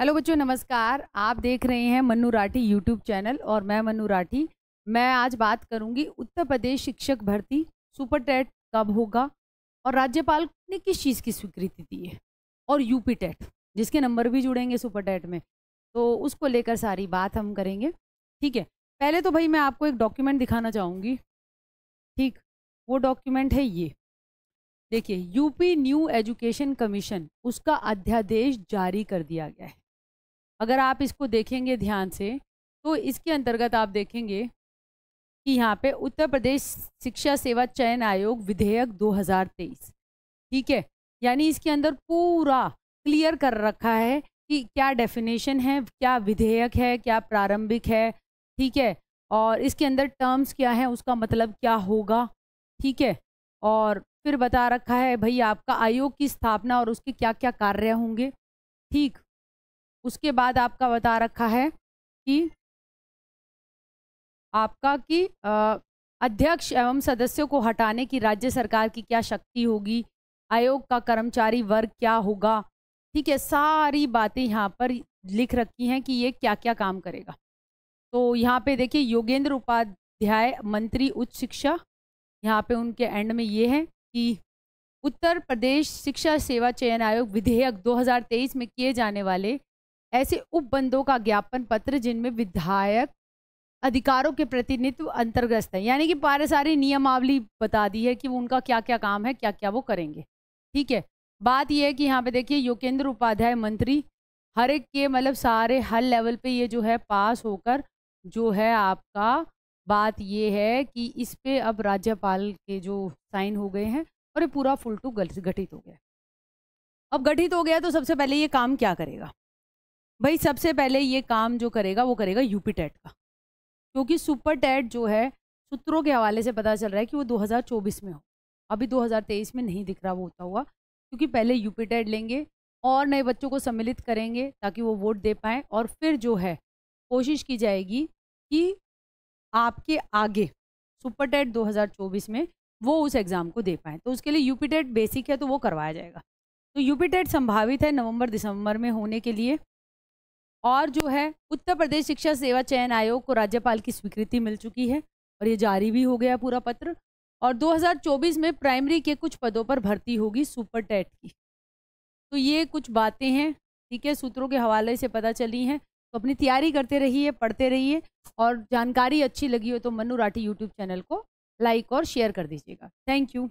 hello बच्चों नमस्कार आप देख रहे हैं मन्नू राठी यूट्यूब चैनल और मैं मन्नू राठी मैं आज बात करूंगी उत्तर प्रदेश शिक्षक भर्ती सुपर टेट कब होगा और राज्यपाल ने किस चीज़ की स्वीकृति दी है और यूपी टेट जिसके नंबर भी जुड़ेंगे सुपर टेट में तो उसको लेकर सारी बात हम करेंगे ठीक है पहले तो भाई मैं आपको एक डॉक्यूमेंट दिखाना चाहूँगी ठीक वो डॉक्यूमेंट है ये देखिए यूपी न्यू एजुकेशन कमीशन उसका अध्यादेश जारी कर दिया गया है अगर आप इसको देखेंगे ध्यान से तो इसके अंतर्गत आप देखेंगे कि यहाँ पे उत्तर प्रदेश शिक्षा सेवा चयन आयोग विधेयक 2023 ठीक है यानी इसके अंदर पूरा क्लियर कर रखा है कि क्या डेफिनेशन है क्या विधेयक है क्या प्रारंभिक है ठीक है और इसके अंदर टर्म्स क्या है उसका मतलब क्या होगा ठीक है और फिर बता रखा है भाई आपका आयोग की स्थापना और उसके क्या क्या कार्य होंगे ठीक उसके बाद आपका बता रखा है कि आपका कि अध्यक्ष एवं सदस्यों को हटाने की राज्य सरकार की क्या शक्ति होगी आयोग का कर्मचारी वर्ग क्या होगा ठीक है सारी बातें यहाँ पर लिख रखी हैं कि ये क्या क्या काम करेगा तो यहाँ पे देखिए योगेंद्र उपाध्याय मंत्री उच्च शिक्षा यहाँ पे उनके एंड में ये है कि उत्तर प्रदेश शिक्षा सेवा चयन आयोग विधेयक 2023 में किए जाने वाले ऐसे उपबंधों का ज्ञापन पत्र जिनमें विधायक अधिकारों के प्रतिनिधित्व अंतर्ग्रस्त है यानी कि पारे सारी नियमावली बता दी है कि उनका क्या क्या काम है क्या क्या वो करेंगे ठीक है बात यह है कि यहाँ पे देखिए योगेंद्र उपाध्याय मंत्री हर एक के मतलब सारे हर लेवल पे ये जो है पास होकर जो है आपका बात ये है कि इस पे अब राज्यपाल के जो साइन हो गए हैं और ये पूरा फुल टू गठित हो गया अब गठित हो गया तो सबसे पहले ये काम क्या करेगा भाई सबसे पहले ये काम जो करेगा वो करेगा यूपी टेट का क्योंकि सुपर टेट जो है सूत्रों के हवाले से पता चल रहा है कि वो 2024 में हो अभी 2023 में नहीं दिख रहा वो होता हुआ क्योंकि पहले यूपी टेट लेंगे और नए बच्चों को सम्मिलित करेंगे ताकि वो वोट दे पाएँ और फिर जो है कोशिश की जाएगी कि आपके आगे सुपर टेट दो में वो उस एग्ज़ाम को दे पाएँ तो उसके लिए यूपी टेट बेसिक है तो वो करवाया जाएगा तो यूपी टेट संभावित है नवंबर दिसंबर में होने के लिए और जो है उत्तर प्रदेश शिक्षा सेवा चयन आयोग को राज्यपाल की स्वीकृति मिल चुकी है और ये जारी भी हो गया पूरा पत्र और 2024 में प्राइमरी के कुछ पदों पर भर्ती होगी सुपर टेट की तो ये कुछ बातें हैं ठीक है सूत्रों के हवाले से पता चली हैं तो अपनी तैयारी करते रहिए पढ़ते रहिए और जानकारी अच्छी लगी हो तो मनु राठी यूट्यूब चैनल को लाइक और शेयर कर दीजिएगा थैंक यू